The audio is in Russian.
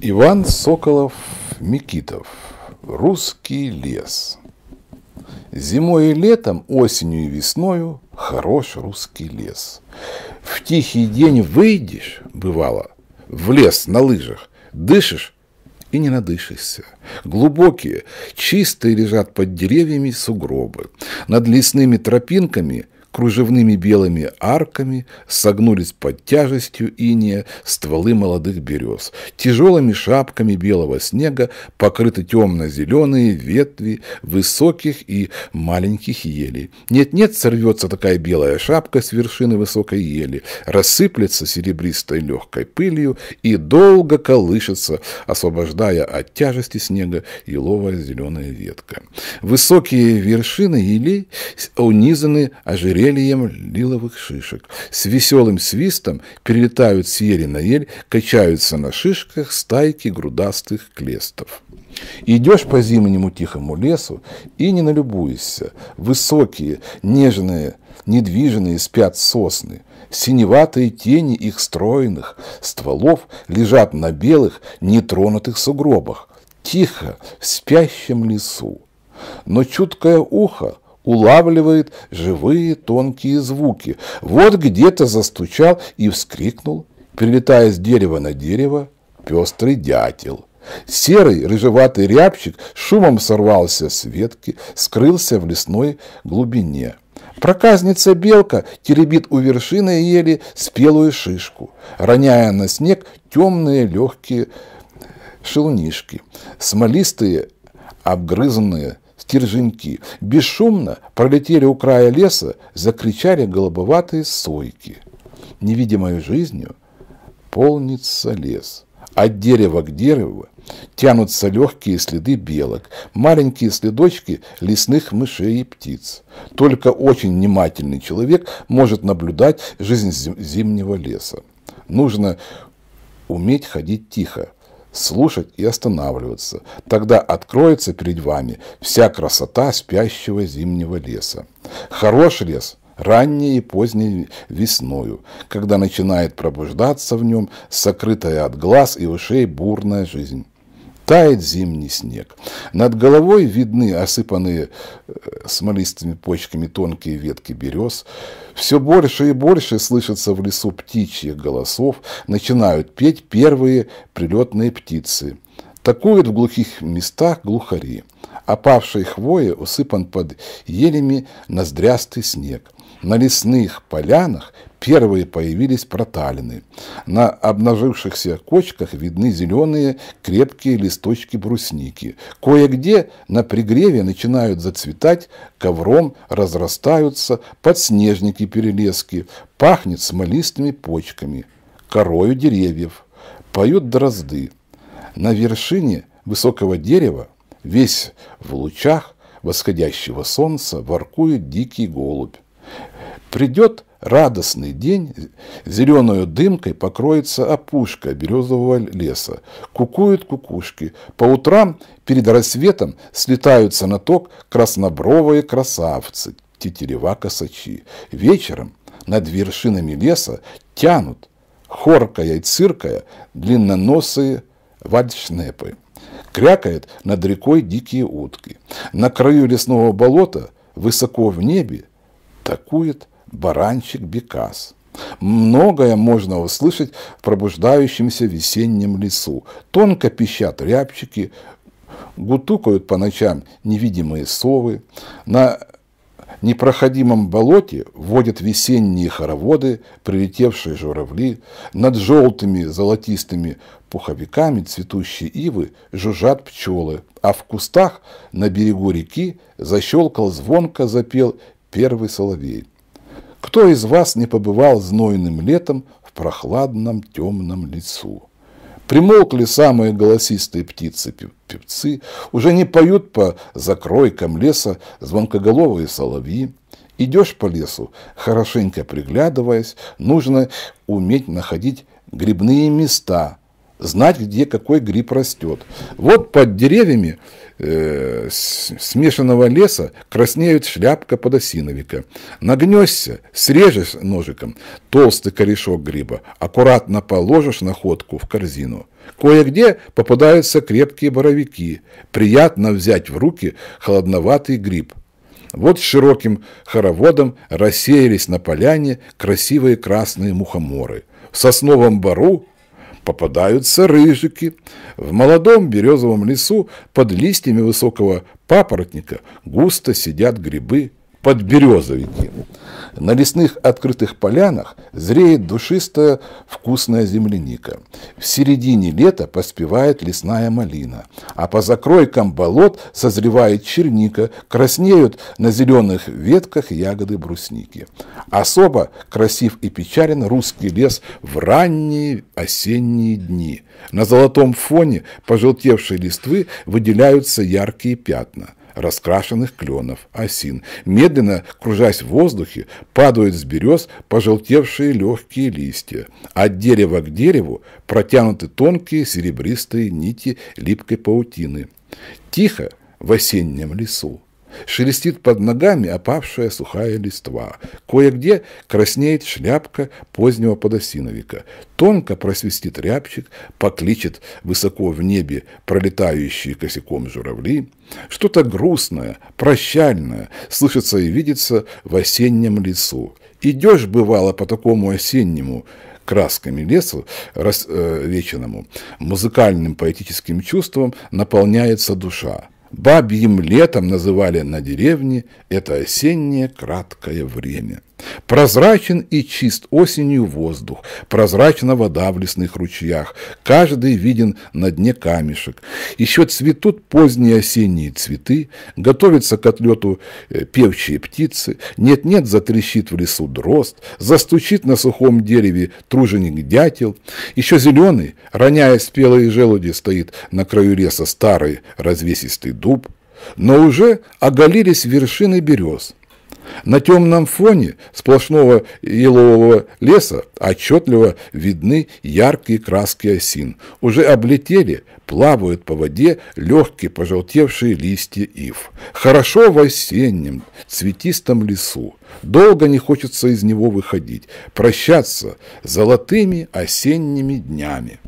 Иван Соколов Микитов. Русский лес. Зимой и летом, осенью и весною хорош русский лес. В тихий день выйдешь, бывало, в лес на лыжах, дышишь и не надышишься. Глубокие, чистые лежат под деревьями сугробы. Над лесными тропинками – кружевными белыми арками согнулись под тяжестью иния стволы молодых берез. Тяжелыми шапками белого снега покрыты темно-зеленые ветви высоких и маленьких елей. Нет-нет, сорвется такая белая шапка с вершины высокой ели, рассыплется серебристой легкой пылью и долго колышется, освобождая от тяжести снега еловая зеленая ветка. Высокие вершины елей унизаны ожерельем зельем лиловых шишек. С веселым свистом перелетают с ели на ель, качаются на шишках стайки грудастых клестов. Идешь по зимнему тихому лесу и не налюбуешься. Высокие, нежные, недвижные спят сосны. Синеватые тени их стройных стволов лежат на белых, нетронутых сугробах. Тихо, в спящем лесу. Но чуткое ухо улавливает живые тонкие звуки. Вот где-то застучал и вскрикнул, перелетая с дерева на дерево, пестрый дятел. Серый рыжеватый рябчик шумом сорвался с ветки, скрылся в лесной глубине. Проказница белка теребит у вершины ели спелую шишку, роняя на снег темные легкие шелнишки, смолистые, обгрызанные стерженьки. Бесшумно пролетели у края леса, закричали голубоватые сойки. Невидимой жизнью полнится лес. От дерева к дереву тянутся легкие следы белок, маленькие следочки лесных мышей и птиц. Только очень внимательный человек может наблюдать жизнь зимнего леса. Нужно уметь ходить тихо, слушать и останавливаться. Тогда откроется перед вами вся красота спящего зимнего леса. Хорош лес – ранней и поздней весною, когда начинает пробуждаться в нем сокрытая от глаз и ушей бурная жизнь. Тает зимний снег. Над головой видны осыпанные э, смолистыми почками тонкие ветки берез. Все больше и больше слышится в лесу птичьих голосов. Начинают петь первые прилетные птицы. Такуют в глухих местах глухари опавшей хвои усыпан под елями ноздрястый снег. На лесных полянах первые появились проталины. На обнажившихся кочках видны зеленые крепкие листочки брусники. Кое-где на пригреве начинают зацветать, ковром разрастаются подснежники-перелески, пахнет смолистыми почками, корою деревьев, поют дрозды. На вершине высокого дерева Весь в лучах восходящего солнца воркует дикий голубь. Придет радостный день, зеленую дымкой покроется опушка березового леса. Кукуют кукушки. По утрам перед рассветом слетаются на ток краснобровые красавцы, тетерева-косачи. Вечером над вершинами леса тянут, хоркая и циркая, длинноносые вальшнепы. Крякает над рекой дикие утки. На краю лесного болота, высоко в небе, такует баранчик-бекас. Многое можно услышать в пробуждающемся весеннем лесу. Тонко пищат рябчики, гутукают по ночам невидимые совы. На непроходимом болоте водят весенние хороводы, прилетевшие журавли, над желтыми золотистыми пуховиками цветущие ивы жужжат пчелы, а в кустах на берегу реки защелкал звонко запел первый соловей. Кто из вас не побывал знойным летом в прохладном темном лесу? Примолкли самые голосистые птицы-певцы, уже не поют по закройкам леса звонкоголовые соловьи. Идешь по лесу, хорошенько приглядываясь, нужно уметь находить грибные места – знать, где какой гриб растет. Вот под деревьями э, смешанного леса краснеет шляпка подосиновика. Нагнешься, срежешь ножиком толстый корешок гриба, аккуратно положишь находку в корзину. Кое-где попадаются крепкие боровики. Приятно взять в руки холодноватый гриб. Вот широким хороводом рассеялись на поляне красивые красные мухоморы. В сосновом бору попадаются рыжики. В молодом березовом лесу под листьями высокого папоротника густо сидят грибы подберезовики. На лесных открытых полянах зреет душистая вкусная земляника. В середине лета поспевает лесная малина, а по закройкам болот созревает черника, краснеют на зеленых ветках ягоды брусники. Особо красив и печален русский лес в ранние осенние дни. На золотом фоне пожелтевшей листвы выделяются яркие пятна раскрашенных кленов, осин. Медленно, кружась в воздухе, падают с берез пожелтевшие легкие листья. От дерева к дереву протянуты тонкие серебристые нити липкой паутины. Тихо в осеннем лесу. Шелестит под ногами опавшая сухая листва. Кое-где краснеет шляпка позднего подосиновика. Тонко просвистит рябчик, покличет высоко в небе пролетающие косяком журавли. Что-то грустное, прощальное слышится и видится в осеннем лесу. Идешь, бывало, по такому осеннему, красками лесу, рассвеченному, э, музыкальным поэтическим чувством наполняется душа. Бабьим летом называли на деревне это осеннее краткое время. Прозрачен и чист осенью воздух, прозрачна вода в лесных ручьях, каждый виден на дне камешек. Еще цветут поздние осенние цветы, готовятся к отлету э, певчие птицы, нет-нет затрещит в лесу дрозд, застучит на сухом дереве труженик-дятел. Еще зеленый, роняя спелые желуди, стоит на краю леса старый развесистый дуб, но уже оголились вершины берез, на темном фоне сплошного елового леса отчетливо видны яркие краски осин. Уже облетели, плавают по воде легкие пожелтевшие листья ив. Хорошо в осеннем цветистом лесу. Долго не хочется из него выходить, прощаться с золотыми осенними днями.